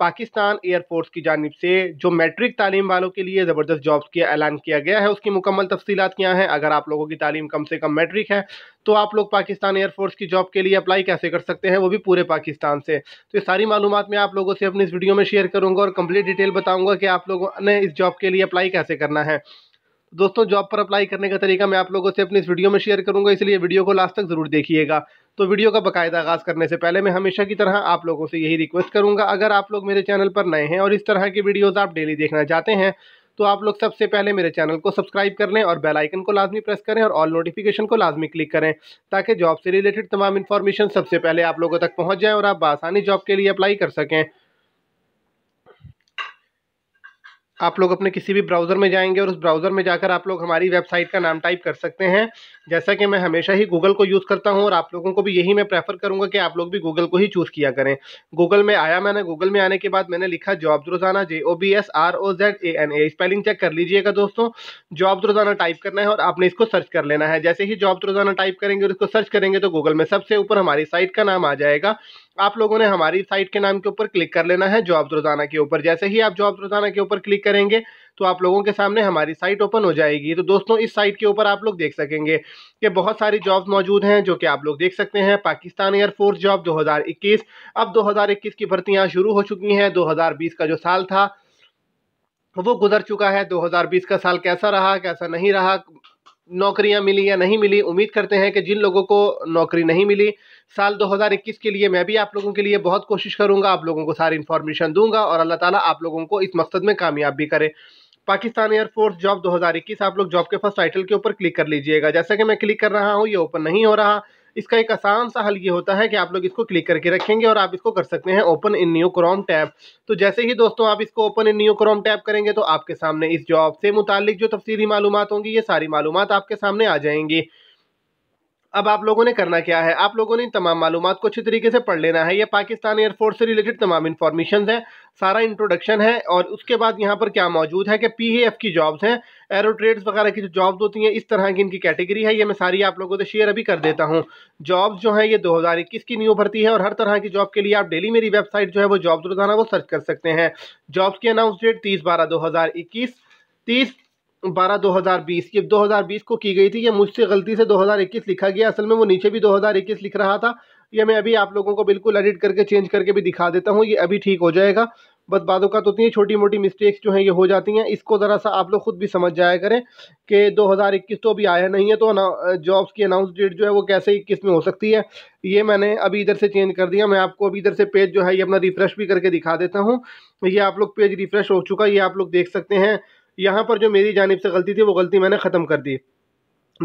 Pakistan air force की जानब से जो मैट्रिक तालीम वालों के लिए ज़बरदस्त जॉब्स का ऐलान किया गया है उसकी मुकम्मल तफसीत क्या हैं अगर आप लोगों की तालीम कम से कम मैट्रिक है तो आप लोग पाकिस्तान एयरफोर्स की जॉब के लिए अप्लाई कैसे कर सकते हैं वो भी पूरे पाकिस्तान से तो ये सारी मालूम मैं आप लोगों से अपनी इस वीडियो में शेयर करूँगा और कम्प्लीट डिटेल बताऊँगा कि आप लोगों ने इस जॉब के लिए अप्लाई कैसे करना है दोस्तों जॉब पर अप्लाई करने का तरीका मैं आप लोगों से अपनी इस वीडियो में शेयर करूंगा इसलिए वीडियो को लास्ट तक ज़रूर देखिएगा तो वीडियो का बकायदा आगाज़ करने से पहले मैं हमेशा की तरह आप लोगों से यही रिक्वेस्ट करूंगा अगर आप लोग मेरे चैनल पर नए हैं और इस तरह की वीडियोज़ आप डेली देखना चाहते हैं तो आप लोग सबसे पहले मेरे चैनल को सब्सक्राइब कर लें और बेल आइकन को लाजमी प्रेस करें और ऑल नोटिफिकेशन को लाजमी क्लिक करें ताकि जॉब से रिलेटेड तमाम इन्फॉर्मेशन सबसे पहले आप लोगों तक पहुँच जाए और आप आसानी जॉब के लिए अप्लाई कर सकें आप लोग अपने किसी भी ब्राउज़र में जाएंगे और उस ब्राउज़र में जाकर आप लोग हमारी वेबसाइट का नाम टाइप कर सकते हैं जैसा कि मैं हमेशा ही गूगल को यूज़ करता हूं और आप लोगों को भी यही मैं प्रेफर करूंगा कि आप लोग भी गूगल को ही चूज़ किया करें गूगल में आया मैंने गूगल में आने के बाद मैंने लिखा job Rozana J O B S R O Z A N A spelling check कर लीजिएगा दोस्तों जॉब रोज़ाना टाइप करना है और आपने इसको सर्च कर लेना है जैसे ही जॉब रोज़ाना टाइप करेंगे और इसको सर्च करेंगे तो गूगल में सबसे ऊपर हमारी साइट का नाम आ जाएगा आप लोगों ने हमारी साइट के नाम के ऊपर क्लिक कर लेना है जॉब रोजाना के ऊपर जैसे ही आप जॉब रोजाना के ऊपर क्लिक करेंगे तो आप लोगों के सामने हमारी साइट ओपन हो जाएगी तो दोस्तों इस साइट के ऊपर आप लोग देख सकेंगे कि बहुत सारी जॉब्स मौजूद हैं जो कि आप लोग देख सकते हैं पाकिस्तान एयरफोर्स जॉब 2021 अब 2021 की भर्तियां शुरू हो चुकी हैं 2020 का जो साल था वो गुजर चुका है 2020 का साल कैसा रहा कैसा नहीं रहा नौकरियां मिली या नहीं मिली उम्मीद करते हैं कि जिन लोगों को नौकरी नहीं मिली साल 2021 के लिए मैं भी आप लोगों के लिए बहुत कोशिश करूंगा आप लोगों को सारी इन्फॉर्मेशन दूंगा और अल्लाह ताला आप लोगों को इस मकसद में कामयाब भी करे पाकिस्तान एयरफोर्स जॉब 2021 आप लोग जॉब के फर्स्ट टाइटल के ऊपर क्लिक कर लीजिएगा जैसा कि मैं क्लिक कर रहा हूँ ये ओपन नहीं हो रहा इसका एक आसान सा हल ये होता है कि आप लोग इसको क्लिक करके रखेंगे और आप इसको कर सकते हैं open in new Chrome tab तो जैसे ही दोस्तों आप इसको open in new Chrome tab करेंगे तो आपके सामने इस जॉब से मुतालिक जो तफसीली मालूम होंगी ये सारी मालूम आपके सामने आ जाएंगी अब आप लोगों ने करना क्या है आप लोगों ने इन तमाम मालूम को अच्छी तरीके से पढ़ लेना है ये पाकिस्तान एयरफोर्स से रिलेटेड तमाम इन्फॉर्मेशन है सारा इंट्रोडक्शन है और उसके बाद यहाँ पर क्या मौजूद है कि पी एफ की जॉब्स हैं एरो ट्रेड्स वगैरह की जो जॉब्स होती हैं इस तरह की इनकी कैटेगरी है ये मैं सारी आप लोगों से शेयर अभी कर देता हूँ जॉब्स जो है ये 2021 की न्यू भर्ती है और हर तरह की जॉब के लिए आप डेली मेरी वेबसाइट जो है वो जॉब्स रोजाना वो सर्च कर सकते हैं जॉब्स की अनाउंस डेट तीस बारह दो हज़ार इक्कीस तीस बारह दो हज़ार बीस ये दो हज़ार बीस को की गई थी ये मुझसे गलती से दो हज़ार इक्कीस लिखा गया असल में वो नीचे भी दो हज़ार इक्कीस लिख रहा था ये मैं अभी आप लोगों को बिल्कुल एडिट करके चेंज करके भी दिखा देता हूँ ये अभी ठीक हो जाएगा बस बातों का तो ये छोटी मोटी मिस्टेक्स जो हैं ये हो जाती हैं इसको ज़रा सा आप लोग खुद भी समझ जाया करें कि 2021 तो अभी आया नहीं है तो जॉब्स की अनाउंस डेट जो है वो कैसे इक्कीस में हो सकती है ये मैंने अभी इधर से चेंज कर दिया मैं आपको अभी इधर से पेज जो है ये अपना रिफ़्रेश भी करके दिखा देता हूँ ये आप लोग पेज रिफ़्रेश हो चुका ये आप लोग देख सकते हैं यहाँ पर जो मेरी जानब से गलती थी वो गलती मैंने ख़त्म कर दी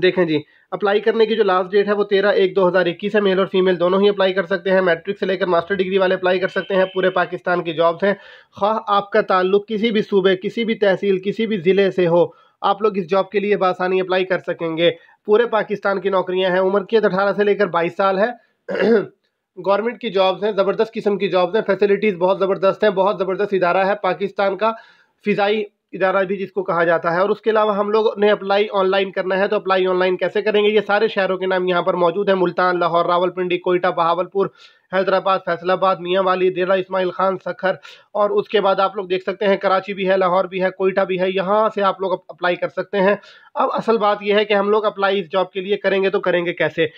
देखें जी अप्लाई करने की जो लास्ट डेट है वो तेरह एक दो हज़ार इक्कीस है मेल और फीमेल दोनों ही अप्लाई कर सकते हैं मैट्रिक से लेकर मास्टर डिग्री वाले अप्लाई कर सकते हैं पूरे पाकिस्तान की जॉब्स हैं खा आपका ताल्लुक किसी भी सूबे किसी भी तहसील किसी भी ज़िले से हो आप लोग इस जॉब के लिए बासानी अप्लाई कर सकेंगे पूरे पाकिस्तान की नौकरियाँ हैं उम्र की अठारह से लेकर बाईस साल है गवर्नमेंट की जॉब्स हैं ज़बरदस्त किस्म की जॉब्स हैं फैसिलिटीज़ बहुत ज़बरदस्त हैं बहुत ज़बरदस्त इदारा है पाकिस्तान का फ़िज़ाई इदारा भी जिसको कहा जाता है और उसके अलावा हम लोग ने अप्लाई ऑनलाइन करना है तो अप्लाई ऑनलाइन कैसे करेंगे ये सारे शहरों के नाम यहाँ पर मौजूद है मुल्तान लाहौर रावलपिंडी कोयटा बहावलपुर हैदराबाद फैसलाबाद मियाँ वाली डेरा इसमाइल खान सखर और उसके बाद आप लोग देख सकते हैं कराची भी है लाहौर भी है कोयटा भी है यहाँ से आप लोग अप्लाई कर सकते हैं अब असल बात यह है कि हम लोग अप्लाई इस जॉब के लिए करेंगे तो करेंगे कैसे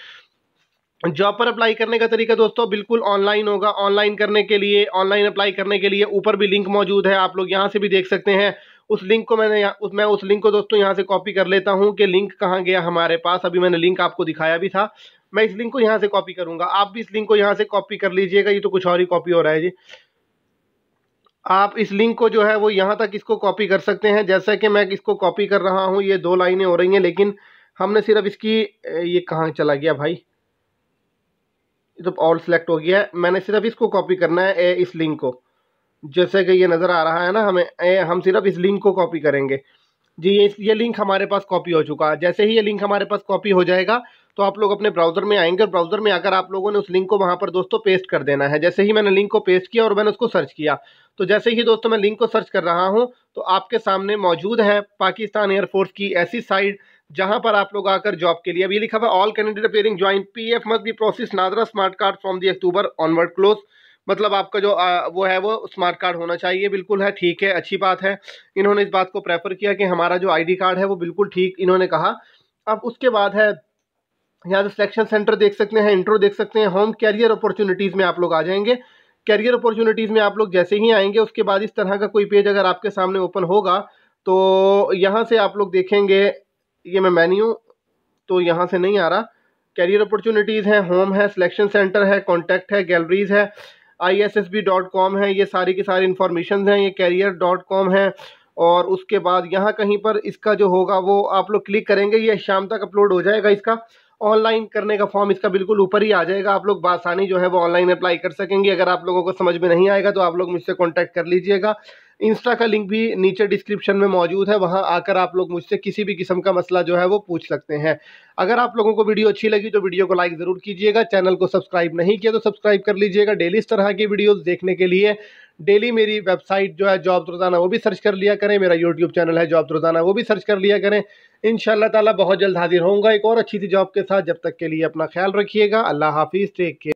जॉब पर अप्लाई करने का तरीका दोस्तों बिल्कुल ऑनलाइन होगा ऑनलाइन करने के लिए ऑनलाइन अप्लाई करने के लिए ऊपर भी लिंक मौजूद है आप लोग यहाँ से भी देख सकते हैं उस लिंक को मैंने यहाँ मैं उस लिंक को दोस्तों यहाँ से कॉपी कर लेता हूँ कि लिंक कहाँ गया हमारे पास अभी मैंने लिंक आपको दिखाया भी था मैं इस लिंक को यहाँ से कॉपी करूँगा आप भी इस लिंक को यहाँ से कॉपी कर लीजिएगा ये तो कुछ और ही कॉपी हो रहा है जी आप इस लिंक को जो है वो यहाँ तक इसको कॉपी कर सकते हैं जैसा कि मैं इसको कॉपी कर रहा हूँ ये दो लाइनें हो रही हैं लेकिन हमने सिर्फ इसकी ये कहाँ चला गया भाई ये तो ऑल सेलेक्ट हो गया है मैंने सिर्फ इसको कॉपी करना है इस लिंक को जैसे कि ये नज़र आ रहा है ना हमें ए, हम सिर्फ इस लिंक को कॉपी करेंगे जी ये ये लिंक हमारे पास कॉपी हो चुका है जैसे ही ये लिंक हमारे पास कॉपी हो जाएगा तो आप लोग अपने ब्राउज़र में आएंगे और ब्राउज़र में आकर आप लोगों ने उस लिंक को वहाँ पर दोस्तों पेस्ट कर देना है जैसे ही मैंने लिंक को पेस्ट किया और मैंने उसको सर्च किया तो जैसे ही दोस्तों मैं लिंक को सर्च कर रहा हूँ तो आपके सामने मौजूद है पाकिस्तान एयरफोर्स की ऐसी साइट जहां पर आप लोग आकर जॉब के लिए अभी लिखा हुआ all candidate appearing join P F must be process NADRA smart card from the October onward close मतलब आपका जो आ, वो है वो स्मार्ट कार्ड होना चाहिए बिल्कुल है ठीक है अच्छी बात है इन्होंने इस बात को प्रेफर किया कि हमारा जो आईडी कार्ड है वो बिल्कुल ठीक इन्होंने कहा अब उसके बाद है यहाँ से सिलेक्शन सेंटर देख सकते हैं इंट्रो देख सकते हैं होम कैरियर अपॉर्चुनिटीज़ में आप लोग आ जाएंगे कैरियर अपॉर्चुनिटीज़ में आप लोग जैसे ही आएंगे उसके बाद इस तरह का कोई पेज अगर आपके सामने ओपन होगा तो यहाँ से आप लोग देखेंगे ये मैं मैन्यू तो यहाँ से नहीं आ रहा कैरियर अपॉर्चुनिटीज़ हैं होम है सिलेक्शन सेंटर है कॉन्टैक्ट है गैलरीज है आई है ये सारी की सारी इन्फॉर्मेशन हैं ये कैरियर है और उसके बाद यहाँ कहीं पर इसका जो होगा वो आप लोग क्लिक करेंगे ये शाम तक अपलोड हो जाएगा इसका ऑनलाइन करने का फॉर्म इसका बिल्कुल ऊपर ही आ जाएगा आप लोग बासानी जो है वो ऑनलाइन अप्लाई कर सकेंगे अगर आप लोगों को समझ में नहीं आएगा तो आप लोग मुझसे कॉन्टैक्ट कर लीजिएगा इंस्टा का लिंक भी नीचे डिस्क्रिप्शन में मौजूद है वहाँ आकर आप लोग मुझसे किसी भी किस्म का मसला जो है वो पूछ सकते हैं अगर आप लोगों को वीडियो अच्छी लगी तो वीडियो को लाइक ज़रूर कीजिएगा चैनल को सब्सक्राइब नहीं किया तो सब्सक्राइब कर लीजिएगा डेली इस तरह की वीडियोज़ देखने के लिए डेली मेरी वेबसाइट जो है जॉब रोज़ाना वो भी सर्च कर लिया करें मेरा यूट्यूब चैनल है जॉब रोज़ाना वो भी सर्च कर लिया करें इन ताला बहुत जल्द हाजिर होंगे एक और अच्छी सी जॉब के साथ जब तक के लिए अपना ख्याल रखिएगा अल्लाह हाफिज़ टेक केयर